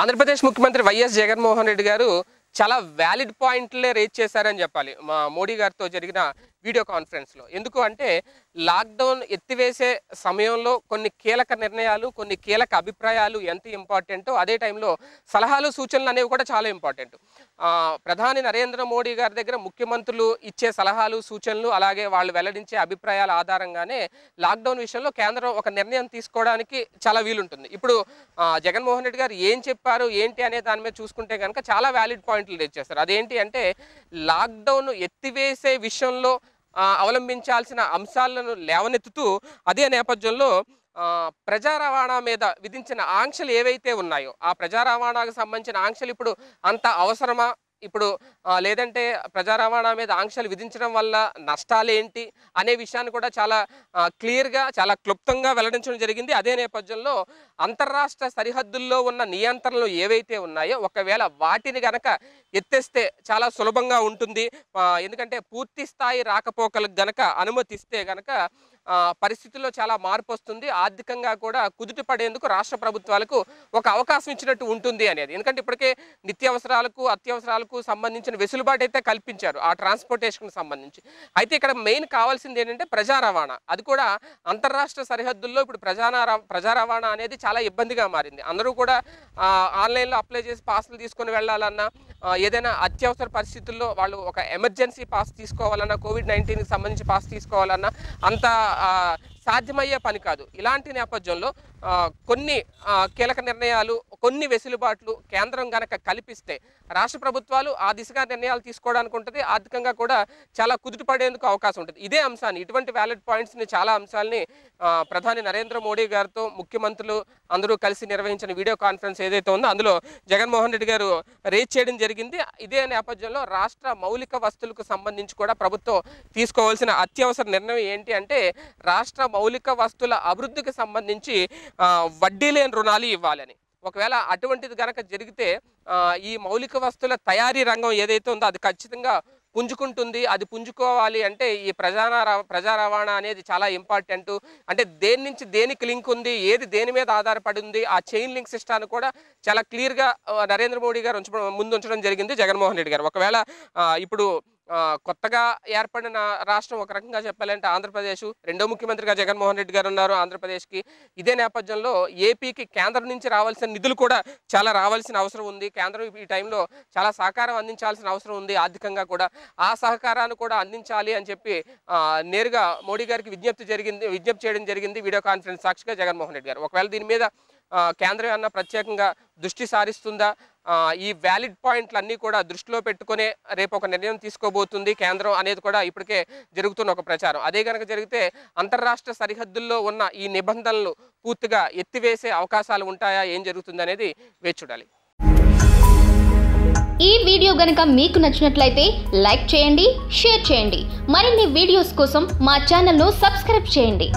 ఆంధ్రప్రదేశ్ ముఖ్యమంత్రి వైఎస్ జగన్మోహన్ రెడ్డి గారు చాలా వ్యాలిడ్ పాయింట్లే రేజ్ చేశారని చెప్పాలి మా మోడీ గారితో జరిగిన వీడియో కాన్ఫరెన్స్లో ఎందుకు అంటే లాక్డౌన్ ఎత్తివేసే సమయంలో కొన్ని కీలక నిర్ణయాలు కొన్ని కీలక అభిప్రాయాలు ఎంత ఇంపార్టెంటో అదే టైంలో సలహాలు సూచనలు అనేవి కూడా చాలా ఇంపార్టెంట్ ప్రధాని నరేంద్ర మోడీ గారి దగ్గర ముఖ్యమంత్రులు ఇచ్చే సలహాలు సూచనలు అలాగే వాళ్ళు వెల్లడించే అభిప్రాయాల ఆధారంగానే లాక్డౌన్ విషయంలో కేంద్రం ఒక నిర్ణయం తీసుకోవడానికి చాలా వీలుంటుంది ఇప్పుడు జగన్మోహన్ రెడ్డి గారు ఏం చెప్పారు ఏంటి అనే దాని మీద చూసుకుంటే కనుక చాలా వ్యాలిడ్ పాయింట్లు తెచ్చేస్తారు అదేంటి అంటే లాక్డౌన్ ఎత్తివేసే విషయంలో అవలంబించాల్సిన అంశాలను లేవనెత్తుతూ అదే నేపథ్యంలో ప్రజా రవాణా మీద విధించిన ఆంక్షలు ఏవైతే ఉన్నాయో ఆ ప్రజా రవాణాకు సంబంధించిన ఆంక్షలు ఇప్పుడు అంత అవసరమా ఇప్పుడు లేదంటే ప్రజా రవాణా మీద ఆంక్షలు విధించడం వల్ల నష్టాలు ఏంటి అనే విషయాన్ని కూడా చాలా క్లియర్గా చాలా క్లుప్తంగా వెల్లడించడం జరిగింది అదే నేపథ్యంలో అంతర్రాష్ట్ర సరిహద్దుల్లో ఉన్న నియంత్రణలు ఏవైతే ఉన్నాయో ఒకవేళ వాటిని గనక ఎత్తేస్తే చాలా సులభంగా ఉంటుంది ఎందుకంటే పూర్తి స్థాయి రాకపోకలకు గనక అనుమతిస్తే గనక పరిస్థితుల్లో చాలా మార్పు వస్తుంది ఆర్థికంగా కూడా కుదుట పడేందుకు రాష్ట్ర ప్రభుత్వాలకు ఒక అవకాశం ఇచ్చినట్టు ఉంటుంది అనేది ఎందుకంటే ఇప్పటికే నిత్యావసరాలకు అత్యవసరాలకు సంబంధించిన వెసులుబాటు అయితే కల్పించారు ఆ ట్రాన్స్పోర్టేషన్కి సంబంధించి అయితే ఇక్కడ మెయిన్ కావాల్సింది ఏంటంటే ప్రజా రవాణా అది కూడా అంతర్రాష్ట్ర సరిహద్దుల్లో ఇప్పుడు ప్రజా ప్రజా రవాణా అనేది చాలా ఇబ్బందిగా మారింది అందరూ కూడా ఆన్లైన్లో అప్లై చేసి పాసులు తీసుకొని వెళ్ళాలన్నా ఏదైనా అత్యవసర పరిస్థితుల్లో వాళ్ళు ఒక ఎమర్జెన్సీ పాస్ తీసుకోవాలన్నా కోవిడ్ నైన్టీన్కి సంబంధించి పాస్ తీసుకోవాలన్నా అంత సాధ్యమయ్యే పని కాదు ఇలాంటి నేపథ్యంలో కొన్ని కీలక నిర్ణయాలు కొన్ని వెసులుబాట్లు కేంద్రం గనక కల్పిస్తే రాష్ట్ర ప్రభుత్వాలు ఆ దిశగా నిర్ణయాలు తీసుకోవడానికి ఉంటుంది ఆర్థికంగా కూడా చాలా కుదుటపడేందుకు అవకాశం ఉంటుంది ఇదే అంశాన్ని ఇటువంటి వ్యాలిడ్ పాయింట్స్ని చాలా అంశాలని ప్రధాని నరేంద్ర మోడీ గారితో ముఖ్యమంత్రులు అందరూ కలిసి నిర్వహించిన వీడియో కాన్ఫరెన్స్ ఏదైతే ఉందో అందులో జగన్మోహన్ రెడ్డి గారు రేజ్ చేయడం జరిగింది ఇదే నేపథ్యంలో రాష్ట్ర మౌలిక వస్తువులకు సంబంధించి కూడా ప్రభుత్వం తీసుకోవాల్సిన అత్యవసర నిర్ణయం ఏంటి అంటే రాష్ట్ర మౌలిక వస్తువుల అభివృద్ధికి సంబంధించి వడ్డీ లేని రుణాలు ఇవ్వాలని ఒకవేళ అటువంటిది కనుక జరిగితే ఈ మౌలిక వస్తువుల తయారీ రంగం ఏదైతే ఉందో అది ఖచ్చితంగా పుంజుకుంటుంది అది పుంజుకోవాలి అంటే ఈ ప్రజా ప్రజా రవాణా అనేది చాలా ఇంపార్టెంట్ అంటే దేని నుంచి దేనికి లింక్ ఉంది ఏది దేని మీద ఆధారపడి ఉంది ఆ చైన్ లింక్ సిస్టాన్ని కూడా చాలా క్లియర్గా నరేంద్ర మోడీ గారు ఉంచడం ఉంచడం జరిగింది జగన్మోహన్ రెడ్డి గారు ఒకవేళ ఇప్పుడు కొత్తగా ఏర్పడిన రాష్ట్రం ఒక రకంగా చెప్పాలంటే ఆంధ్రప్రదేశ్ రెండో ముఖ్యమంత్రిగా జగన్మోహన్ రెడ్డి గారు ఉన్నారు ఆంధ్రప్రదేశ్కి ఇదే నేపథ్యంలో ఏపీకి కేంద్రం నుంచి రావాల్సిన నిధులు కూడా చాలా రావాల్సిన అవసరం ఉంది కేంద్రం ఈ టైంలో చాలా సహకారం అందించాల్సిన అవసరం ఉంది ఆర్థికంగా కూడా ఆ సహకారాన్ని కూడా అందించాలి అని చెప్పి నేరుగా మోడీ గారికి విజ్ఞప్తి జరిగింది విజ్ఞప్తి చేయడం జరిగింది వీడియో కాన్ఫరెన్స్ సాక్షిగా జగన్మోహన్ రెడ్డి గారు ఒకవేళ దీని మీద కేంద్రం ఏమన్నా ప్రత్యేకంగా దృష్టి సారిస్తుందా ఈ వ్యాలిడ్ పాయింట్లు అన్నీ కూడా దృష్టిలో పెట్టుకునే రేపు ఒక నిర్ణయం తీసుకోబోతుంది కేంద్రం అనేది కూడా ఇప్పటికే జరుగుతున్న ఒక ప్రచారం అదే కనుక జరిగితే అంతర్రాష్ట్ర సరిహద్దుల్లో ఉన్న ఈ నిబంధనలు పూర్తిగా ఎత్తివేసే అవకాశాలు ఉంటాయా ఏం జరుగుతుంది అనేది వేచి ఈ వీడియో గనక మీకు నచ్చినట్లయితే లైక్ చేయండి షేర్ చేయండి మరిన్ని వీడియోస్ కోసం మా ఛానల్ను సబ్స్క్రైబ్ చేయండి